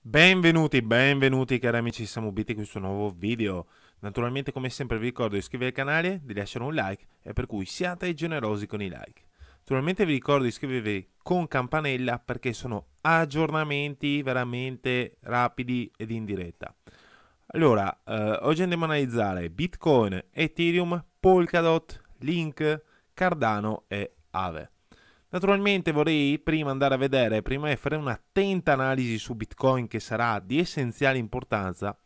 Benvenuti, benvenuti cari amici di Samubiti in questo nuovo video. Naturalmente come sempre vi ricordo di iscrivervi al canale, di lasciare un like e per cui siate generosi con i like. Naturalmente vi ricordo di iscrivervi con campanella perché sono aggiornamenti veramente rapidi ed in diretta. Allora, eh, oggi andiamo a analizzare Bitcoin, Ethereum, Polkadot, Link, Cardano e Aave. Naturalmente vorrei prima andare a vedere, prima di fare un'attenta analisi su Bitcoin che sarà di essenziale importanza,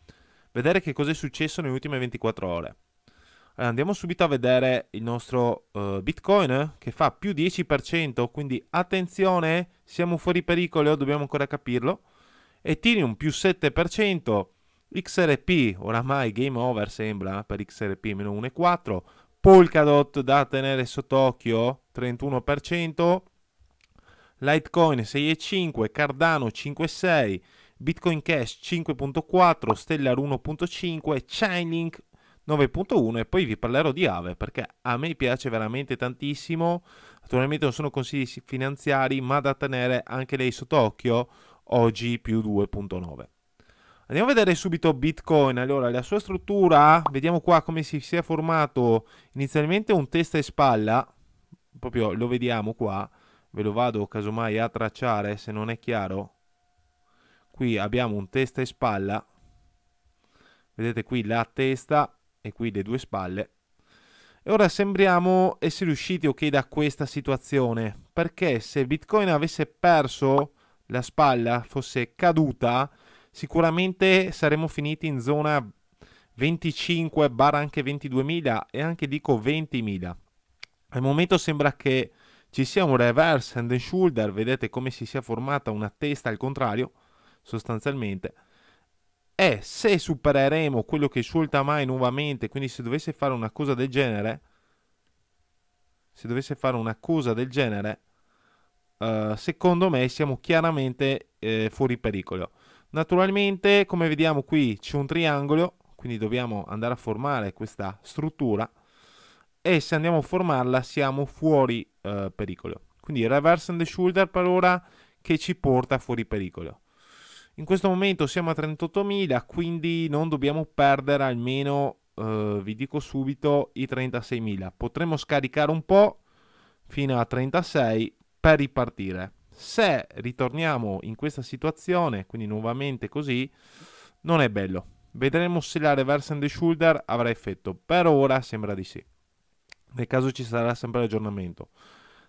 vedere che cosa è successo nelle ultime 24 ore. Allora, andiamo subito a vedere il nostro uh, Bitcoin che fa più 10%, quindi attenzione, siamo fuori pericolo, dobbiamo ancora capirlo. Ethereum più 7%, XRP, oramai game over sembra per XRP meno 1,4, Polkadot da tenere sott'occhio 31%, Litecoin 6,5, Cardano 5,6, Bitcoin Cash 5.4, Stellar 1.5, Chainlink 9.1 e poi vi parlerò di Ave perché a me piace veramente tantissimo. Naturalmente non sono consigli finanziari, ma da tenere anche lei sott'occhio oggi più 2.9. Andiamo a vedere subito Bitcoin. Allora, la sua struttura, vediamo qua come si sia formato inizialmente un testa e spalla, proprio lo vediamo qua, ve lo vado casomai a tracciare se non è chiaro. Qui abbiamo un testa e spalla, vedete qui la testa e qui le due spalle. E ora sembriamo essere usciti ok da questa situazione, perché se Bitcoin avesse perso la spalla, fosse caduta, sicuramente saremmo finiti in zona 25 barra anche 22.000 e anche dico 20.000 al momento sembra che ci sia un reverse hand and shoulder, vedete come si sia formata una testa al contrario, sostanzialmente. E se supereremo quello che insulta mai nuovamente, quindi se dovesse fare una cosa del genere, se dovesse fare una cosa del genere, uh, secondo me siamo chiaramente eh, fuori pericolo. Naturalmente, come vediamo qui, c'è un triangolo, quindi dobbiamo andare a formare questa struttura e se andiamo a formarla siamo fuori eh, pericolo. Quindi reverse on the shoulder per ora che ci porta fuori pericolo. In questo momento siamo a 38.000, quindi non dobbiamo perdere almeno, eh, vi dico subito, i 36.000. Potremmo scaricare un po' fino a 36 per ripartire. Se ritorniamo in questa situazione, quindi nuovamente così, non è bello. Vedremo se la reverse and the shoulder avrà effetto. Per ora sembra di sì nel caso ci sarà sempre l'aggiornamento.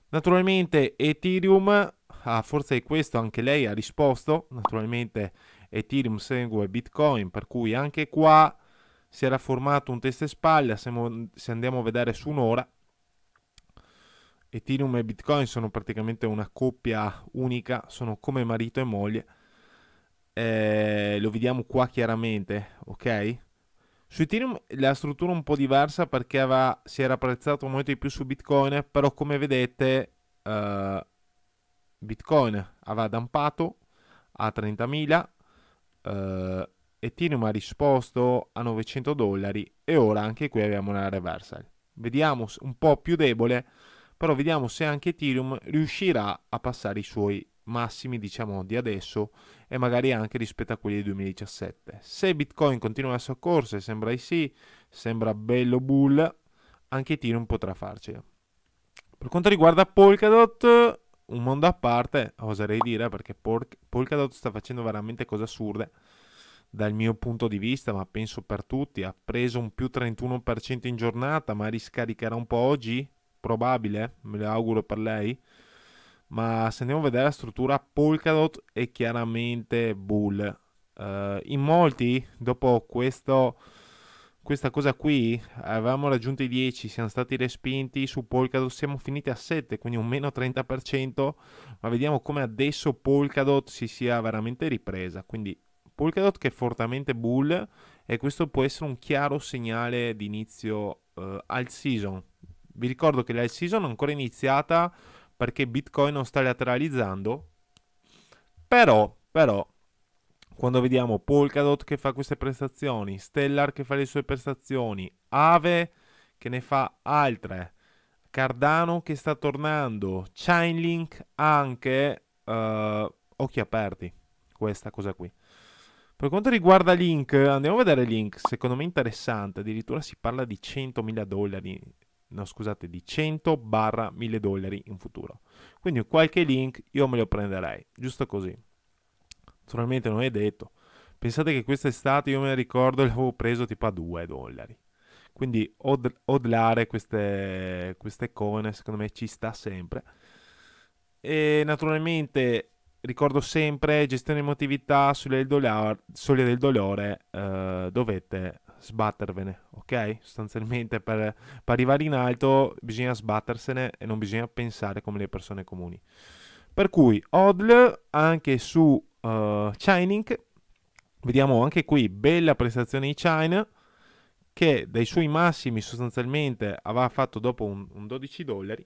Naturalmente Ethereum, ah, forse di questo anche lei ha risposto, naturalmente Ethereum segue Bitcoin, per cui anche qua si era formato un test e spalla, se, mo- se andiamo a vedere su un'ora, Ethereum e Bitcoin sono praticamente una coppia unica, sono come marito e moglie, eh, lo vediamo qua chiaramente, ok? Su Ethereum la struttura è un po' diversa perché aveva, si era apprezzato molto di più su Bitcoin, però come vedete uh, Bitcoin aveva dampato a 30.000, uh, eh, Ethereum ha risposto a 900 dollari e ora anche qui abbiamo una reversal. Vediamo un po' più debole, però vediamo se anche Ethereum riuscirà a passare i suoi massimi diciamo di adesso e magari anche rispetto a quelli del 2017. Se Bitcoin continua la sua corsa e sembra di sì, sembra bello bull, anche Ethereum potrà farcela. Per quanto riguarda Polkadot, un mondo a parte, oserei dire, perché Polkadot sta facendo veramente cose assurde dal mio punto di vista, ma penso per tutti. Ha preso un più 31% in giornata, ma riscaricherà un po' oggi? Probabile, me lo auguro per lei ma se andiamo a vedere la struttura Polkadot è chiaramente Bull. Uh, in molti, dopo questo, questa cosa qui, avevamo raggiunto i 10, siamo stati respinti su Polkadot, siamo finiti a 7, quindi un meno 30%, ma vediamo come adesso Polkadot si sia veramente ripresa. Quindi Polkadot che è fortemente bull e questo può essere un chiaro segnale di inizio uh, al season. Vi ricordo che la season è ancora iniziata, perché Bitcoin non sta lateralizzando. Però, però, quando vediamo Polkadot che fa queste prestazioni, Stellar che fa le sue prestazioni, Ave che ne fa altre, Cardano che sta tornando, Chainlink anche, eh, occhi aperti, questa cosa qui. Per quanto riguarda Link, andiamo a vedere Link, secondo me interessante, addirittura si parla di 100.000 dollari no, scusate, di 100 barra 1000 dollari in futuro. Quindi qualche link io me lo prenderei, giusto così. Naturalmente non è detto. Pensate che quest'estate io me ne ricordo l'avevo preso tipo a 2 dollari. Quindi od- odlare queste, queste icone secondo me ci sta sempre. E naturalmente ricordo sempre gestione emotività, sulle del dolore, soglia del dolore eh, dovete sbattervene, ok? Sostanzialmente per, per arrivare in alto bisogna sbattersene e non bisogna pensare come le persone comuni. Per cui Odl anche su uh, eh, Chinink, vediamo anche qui bella prestazione di China che dai suoi massimi sostanzialmente aveva fatto dopo un, un 12 dollari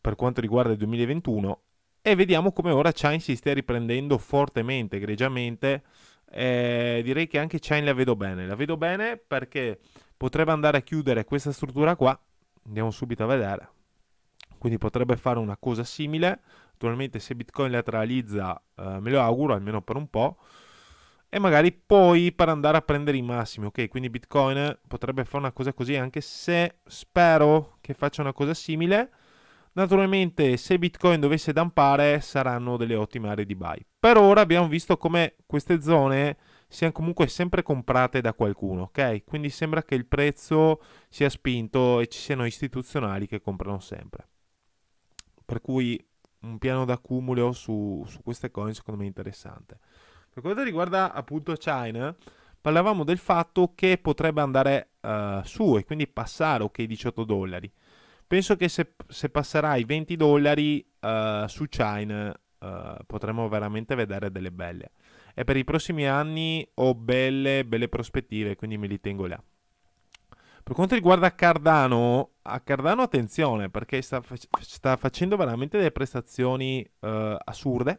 per quanto riguarda il 2021 e vediamo come ora Chine si stia riprendendo fortemente, egregiamente eh, direi che anche Chain la vedo bene. La vedo bene perché potrebbe andare a chiudere questa struttura qua. Andiamo subito a vedere. Quindi potrebbe fare una cosa simile. Naturalmente se Bitcoin lateralizza eh, me lo auguro almeno per un po'. E magari poi per andare a prendere i massimi, ok? Quindi Bitcoin potrebbe fare una cosa così anche se spero che faccia una cosa simile Naturalmente se Bitcoin dovesse dampare saranno delle ottime aree di buy. Per ora abbiamo visto come queste zone siano comunque sempre comprate da qualcuno, ok? Quindi sembra che il prezzo sia spinto e ci siano istituzionali che comprano sempre. Per cui un piano d'accumulo su, su queste coin secondo me è interessante. Per quanto riguarda appunto China, parlavamo del fatto che potrebbe andare uh, su e quindi passare ok 18 dollari. Penso che se, se passerà i 20 dollari uh, su Chine uh, potremo veramente vedere delle belle. E per i prossimi anni ho belle, belle prospettive, quindi me li tengo là. Per quanto riguarda Cardano, a Cardano attenzione perché sta, sta facendo veramente delle prestazioni uh, assurde.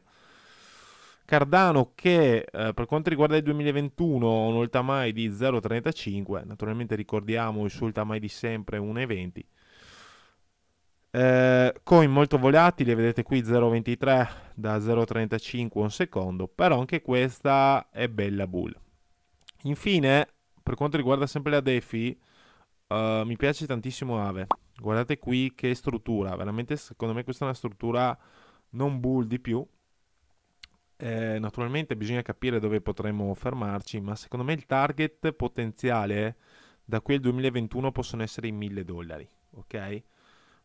Cardano che eh, per quanto riguarda il 2021 ha un all di 0,35, naturalmente ricordiamo il suo all-time di sempre 1,20 eh, coin molto volatili, vedete qui 0,23 da 0,35 un secondo, però anche questa è bella bull. Infine, per quanto riguarda sempre la DeFi, eh, mi piace tantissimo Ave. Guardate qui che struttura, veramente secondo me questa è una struttura non bull di più. Eh, naturalmente bisogna capire dove potremmo fermarci, ma secondo me il target potenziale da qui al 2021 possono essere i 1000 dollari, ok?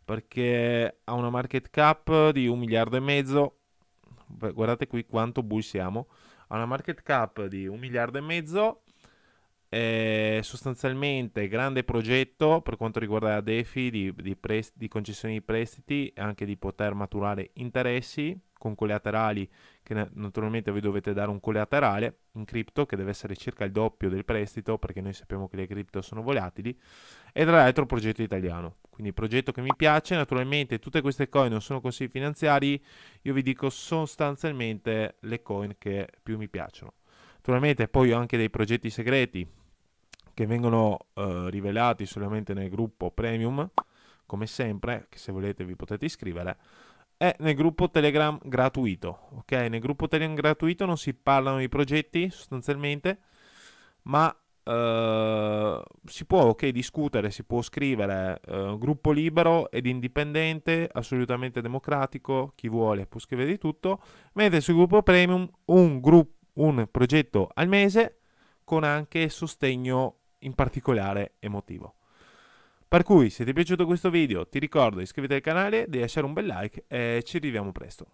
perché ha una market cap di un miliardo e mezzo. guardate qui quanto bull siamo. Ha una market cap di un miliardo e mezzo. È sostanzialmente grande progetto per quanto riguarda la DeFi di, di, prest- di concessioni di prestiti e anche di poter maturare interessi con collaterali che naturalmente voi dovete dare un collaterale in cripto che deve essere circa il doppio del prestito perché noi sappiamo che le cripto sono volatili e tra l'altro progetto italiano quindi progetto che mi piace naturalmente tutte queste coin non sono consigli finanziari io vi dico sostanzialmente le coin che più mi piacciono naturalmente poi ho anche dei progetti segreti che vengono eh, rivelati solamente nel gruppo premium come sempre che se volete vi potete iscrivere è nel gruppo Telegram gratuito. Ok, nel gruppo Telegram gratuito non si parlano di progetti sostanzialmente, ma eh, si può okay, discutere, si può scrivere. Eh, gruppo libero ed indipendente, assolutamente democratico. Chi vuole può scrivere di tutto. Mentre sul gruppo premium un, gru- un progetto al mese con anche sostegno in particolare emotivo. Per cui se ti è piaciuto questo video ti ricordo di iscriverti al canale, di lasciare un bel like e ci vediamo presto.